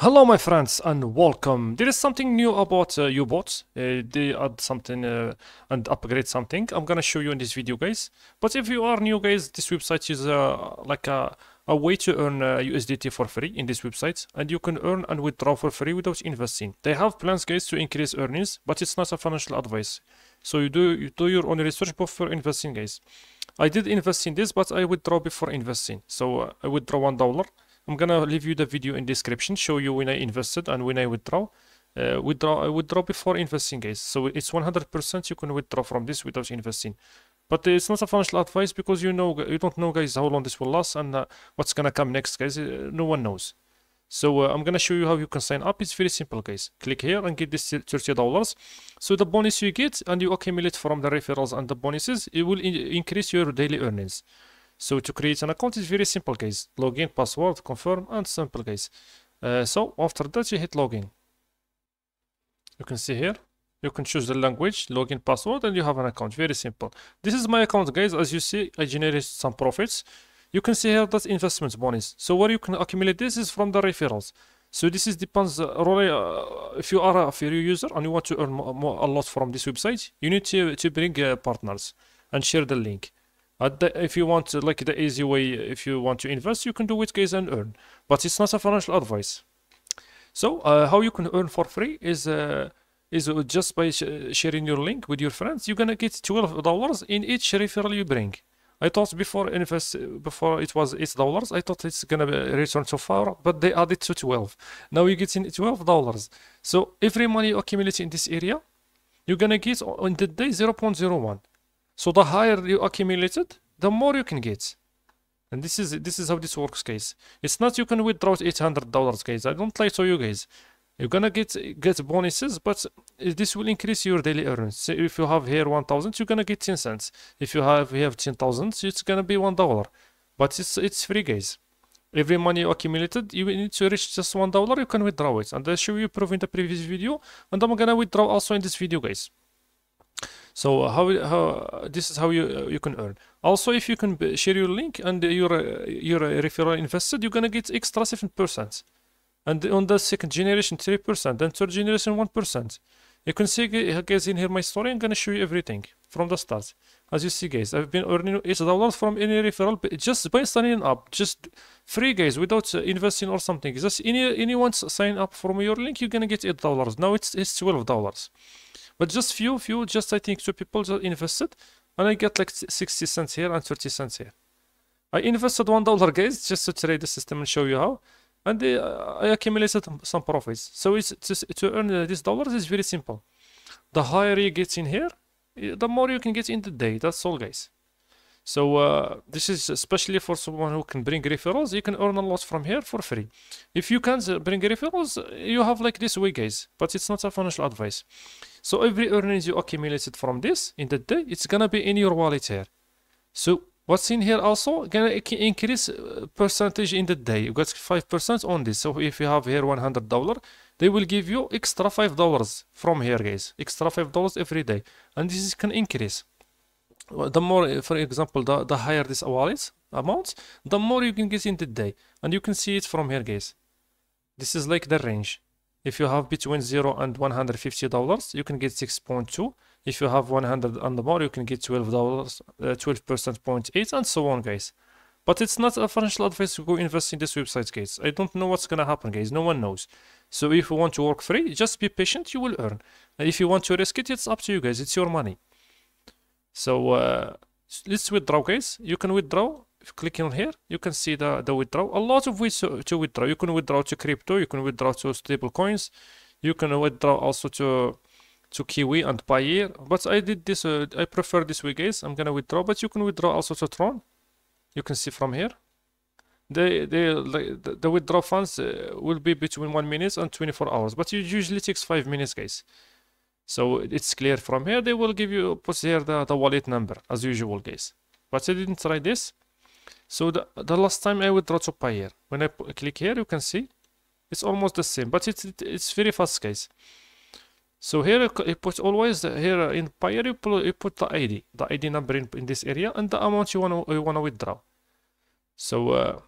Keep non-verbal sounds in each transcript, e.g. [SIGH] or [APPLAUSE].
Hello my friends and welcome. There is something new about uh, U-bots. Uh, they add something uh, and upgrade something. I'm gonna show you in this video guys. But if you are new guys, this website is uh, like a, a way to earn USDT uh, for free in this website. And you can earn and withdraw for free without investing. They have plans guys to increase earnings, but it's not a financial advice. So you do, you do your own research before investing guys. I did invest in this, but I withdraw before investing. So uh, I withdraw $1 I'm gonna leave you the video in description, show you when I invested and when I withdraw. Uh, withdraw I withdraw before investing guys so it's 100% you can withdraw from this without investing but uh, it's not a financial advice because you know you don't know guys how long this will last and uh, what's gonna come next guys uh, no one knows so uh, I'm gonna show you how you can sign up it's very simple guys click here and get this 30 dollars so the bonus you get and you accumulate from the referrals and the bonuses it will in increase your daily earnings so to create an account is very simple guys. Login, password, confirm and simple guys. Uh, so after that you hit login. You can see here. You can choose the language, login, password and you have an account. Very simple. This is my account guys. As you see I generated some profits. You can see here that investment bonus. So where you can accumulate this is from the referrals. So this is depends uh, really uh, if you are a free user and you want to earn more, more, a lot from this website, you need to, to bring uh, partners and share the link. Uh, the, if you want, uh, like, the easy way, uh, if you want to invest, you can do it case and earn. But it's not a financial advice. So, uh, how you can earn for free is uh, is uh, just by sh sharing your link with your friends. You're gonna get twelve dollars in each referral you bring. I thought before invest before it was eight dollars. I thought it's gonna be return to four, but they added to twelve. Now you're getting twelve dollars. So every money accumulated in this area, you're gonna get on the day zero point zero one. So the higher you accumulate it, the more you can get. And this is this is how this works, guys. It's not you can withdraw $800, guys. I don't lie to you guys. You're gonna get get bonuses, but this will increase your daily earnings. So if you have here 1,000, you're gonna get 10 cents. If you have here have 10,000, it's gonna be one dollar. But it's it's free, guys. Every money you accumulated, you need to reach just one dollar. You can withdraw it, and I show you proof in the previous video. And I'm gonna withdraw also in this video, guys. So how, how this is how you uh, you can earn. Also, if you can share your link and your uh, your referral invested, you're gonna get extra seven percent, and on the second generation three percent, then third generation one percent. You can see uh, guys in here my story. I'm gonna show you everything from the start. As you see, guys, I've been earning eight dollars from any referral just by signing up, just free, guys, without investing or something. Just any anyone sign up from your link, you're gonna get eight dollars. Now it's it's twelve dollars. But just few, few, just I think two people just invested, and I get like 60 cents here and 30 cents here. I invested one dollar, guys, just to trade the system and show you how, and uh, I accumulated some profits. So it's, it's to earn uh, these dollars is very simple. The higher you get in here, the more you can get in the day. That's all, guys. So uh, this is especially for someone who can bring referrals. You can earn a lot from here for free. If you can uh, bring referrals, you have like this way, guys. But it's not a financial advice. So every earnings you accumulated from this in that day, it's gonna be in your wallet here. So what's in here also gonna increase uh, percentage in the day. You got five percent on this. So if you have here one hundred dollar, they will give you extra five dollars from here, guys. Extra five dollars every day, and this can increase the more, for example, the, the higher this wallet amounts, the more you can get in the day. And you can see it from here, guys. This is like the range. If you have between 0 and $150, you can get 6.2. If you have 100 and more, you can get $12, 12% uh, point eight, and so on, guys. But it's not a financial advice to go invest in this website, guys. I don't know what's gonna happen, guys. No one knows. So if you want to work free, just be patient, you will earn. And if you want to risk it, it's up to you guys. It's your money. So uh, let's withdraw guys. You can withdraw. If clicking on here, you can see the, the withdraw. A lot of ways to withdraw. You can withdraw to crypto. You can withdraw to stable coins. You can withdraw also to to Kiwi and Payeer. But I did this. Uh, I prefer this way, guys. I'm gonna withdraw, but you can withdraw also to Tron. You can see from here. The the the withdraw funds uh, will be between one minute and 24 hours, but it usually takes five minutes, guys. So it's clear from here, they will give you, put here the, the wallet number, as usual guys. But I didn't try this. So the, the last time I withdraw to here. when I click here, you can see it's almost the same, but it's, it, it's very fast guys. So here you put always here in Payeer, you put, you put the ID, the ID number in, in this area and the amount you want to you wanna withdraw. So uh,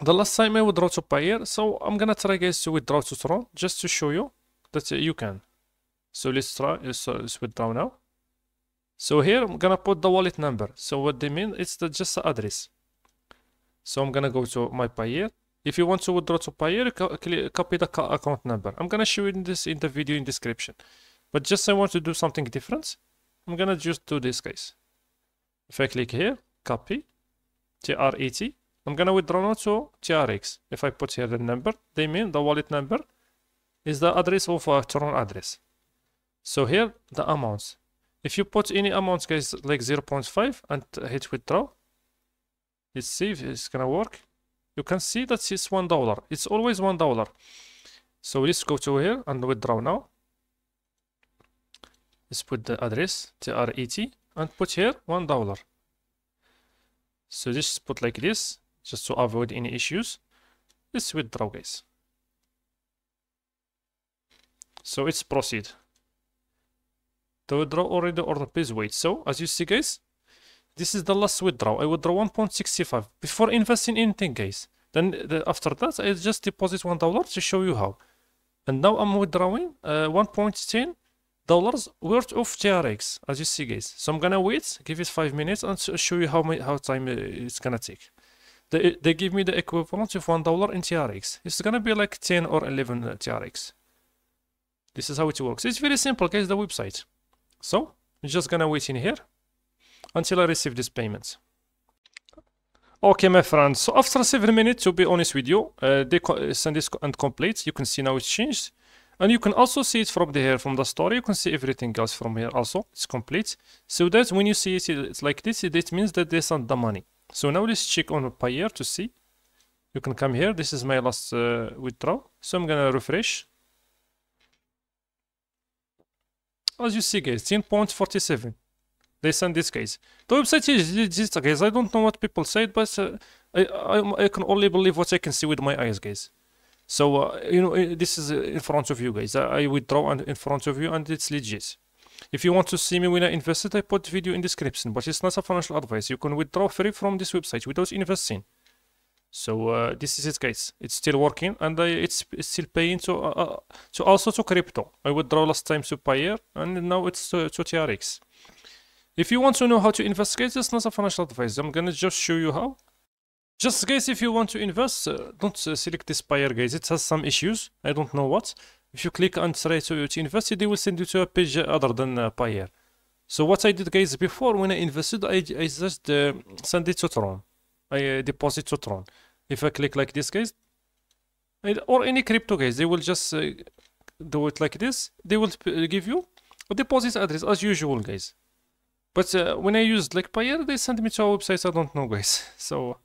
the last time I withdraw to here. so I'm gonna try guys to withdraw to Tron just to show you that uh, you can. So let's try, uh, so switch down now. So here I'm gonna put the wallet number. So what they mean, it's the, just the address. So I'm gonna go to my payer. If you want to withdraw to payer, copy the account number. I'm gonna show you in this in the video in description. But just I want to do something different. I'm gonna just do this case. If I click here, copy, TRET, I'm gonna withdraw now to TRX. If I put here the number, they mean the wallet number is the address of a Tron address. So here the amounts. If you put any amounts, guys like 0.5 and hit withdraw, let's see if it's gonna work. You can see that it's one dollar. It's always one dollar. So let's go to here and withdraw now. Let's put the address TRET and put here one dollar. So just put like this just to avoid any issues. Let's withdraw guys. So it's proceed the withdraw already Order, the wait. weight so as you see guys this is the last withdraw i withdraw 1.65 before investing anything guys then the, after that i just deposit one dollar to show you how and now i'm withdrawing uh, 1.10 dollars worth of trx as you see guys so i'm gonna wait give it five minutes and show you how my how time uh, it's gonna take they, they give me the equivalent of one dollar in trx it's gonna be like 10 or 11 uh, trx this is how it works it's very simple guys the website so I'm just gonna wait in here until I receive these payments. Okay, my friends, so after seven minutes, to be honest with you, uh, they uh, send this and complete. You can see now it's changed. And you can also see it from the here, from the story. You can see everything else from here also. It's complete. So that when you see it, it's like this, it means that they sent the money. So now let's check on Payeer to see. You can come here. This is my last uh, withdrawal. So I'm going to refresh. as you see guys 10.47 they send this case. the website is just guys i don't know what people said but uh, I, I, I can only believe what i can see with my eyes guys so uh, you know uh, this is uh, in front of you guys i withdraw and in front of you and it's legit if you want to see me when I invested, I put video in description, but it's not a financial advice. You can withdraw free from this website without investing. So uh, this is it, guys. It's still working and uh, it's, it's, still paying to uh, uh to also to crypto. I withdraw last time to Payeer and now it's uh, to, to TRX. If you want to know how to investigate this, not a financial advice. I'm gonna just show you how. Just guys, if you want to invest, uh, don't select this Payeer, guys. It has some issues. I don't know what. If you click and try to, to invest, they will send you to a page other than uh, Payeer. So what I did, guys, before when I invested, I, I just sent it to Tron. I uh, deposit to Tron. If I click like this, guys, or any crypto, guys, they will just uh, do it like this. They will uh, give you a deposit address as usual, guys. But uh, when I used like Payer, they sent me to a website I don't know, guys. [LAUGHS] So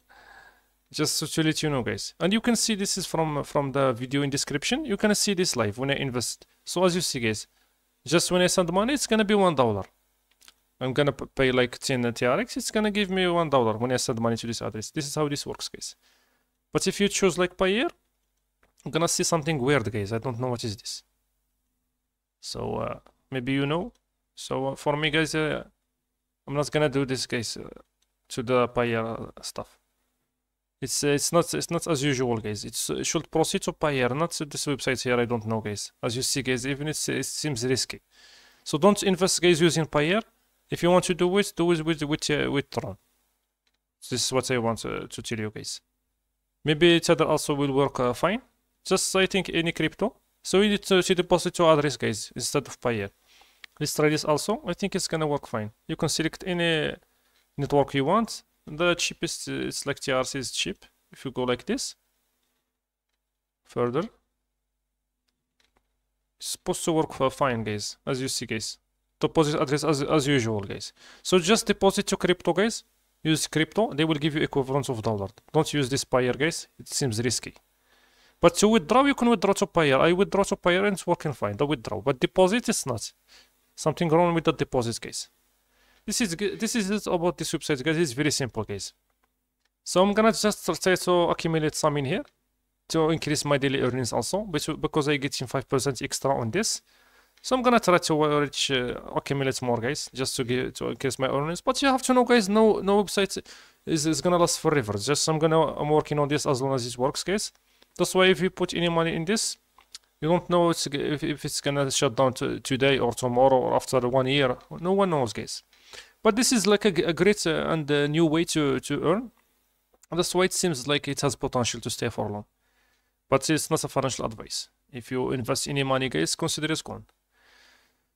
just to let you know, guys. And you can see this is from from the video in description. You can see this live when I invest. So as you see, guys, just when I send money, it's gonna be one dollar. I'm gonna pay like 10 TRX, it's gonna give me one dollar when I send money to this address. This is how this works, guys. But if you choose like Payeer, I'm gonna see something weird, guys. I don't know what is this. So uh, maybe you know. So uh, for me, guys, uh, I'm not gonna do this, guys, uh, to the Payeer uh, stuff. It's uh, it's not it's not as usual, guys. It's, it should proceed to Payeer, not to this website here. I don't know, guys. As you see, guys, even it's, it seems risky. So don't invest, guys, using Payeer if you want to do it, do it with with uh, with Tron. This is what I want uh, to tell you guys. Maybe Tether also will work uh, fine. Just I think any crypto. So you need to, to deposit to address, guys, instead of Payer. Let's try this also. I think it's gonna work fine. You can select any network you want. The cheapest, uh, it's like TRC is cheap. If you go like this, further, it's supposed to work uh, fine, guys. As you see, guys deposit address as, as usual guys so just deposit to crypto guys use crypto they will give you equivalent of dollar don't use this buyer, guys it seems risky but to withdraw you can withdraw to buyer. i withdraw to buyer and it's working fine the withdraw but deposit is not something wrong with the deposit guys. this is this is it about this website guys it's very simple guys so i'm gonna just try to accumulate some in here to increase my daily earnings also because i get 5 percent extra on this so I'm gonna try to reach uh, accumulate more guys just to give to increase my earnings. But you have to know guys, no no website is, is gonna last forever. Just I'm gonna I'm working on this as long as it works guys. That's why if you put any money in this, you don't know it's, if, if it's gonna shut down to, today or tomorrow or after one year. No one knows guys. But this is like a, a great uh, and a uh, new way to, to earn. that's why it seems like it has potential to stay for long. But it's not a financial advice. If you invest any money guys, consider it has gone.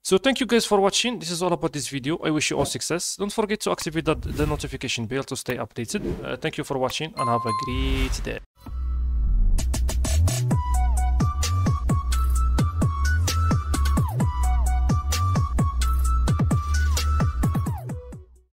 So thank you guys for watching. This is all about this video. I wish you all success. Don't forget to activate that, the notification bell to stay updated. Uh, thank you for watching and have a great day.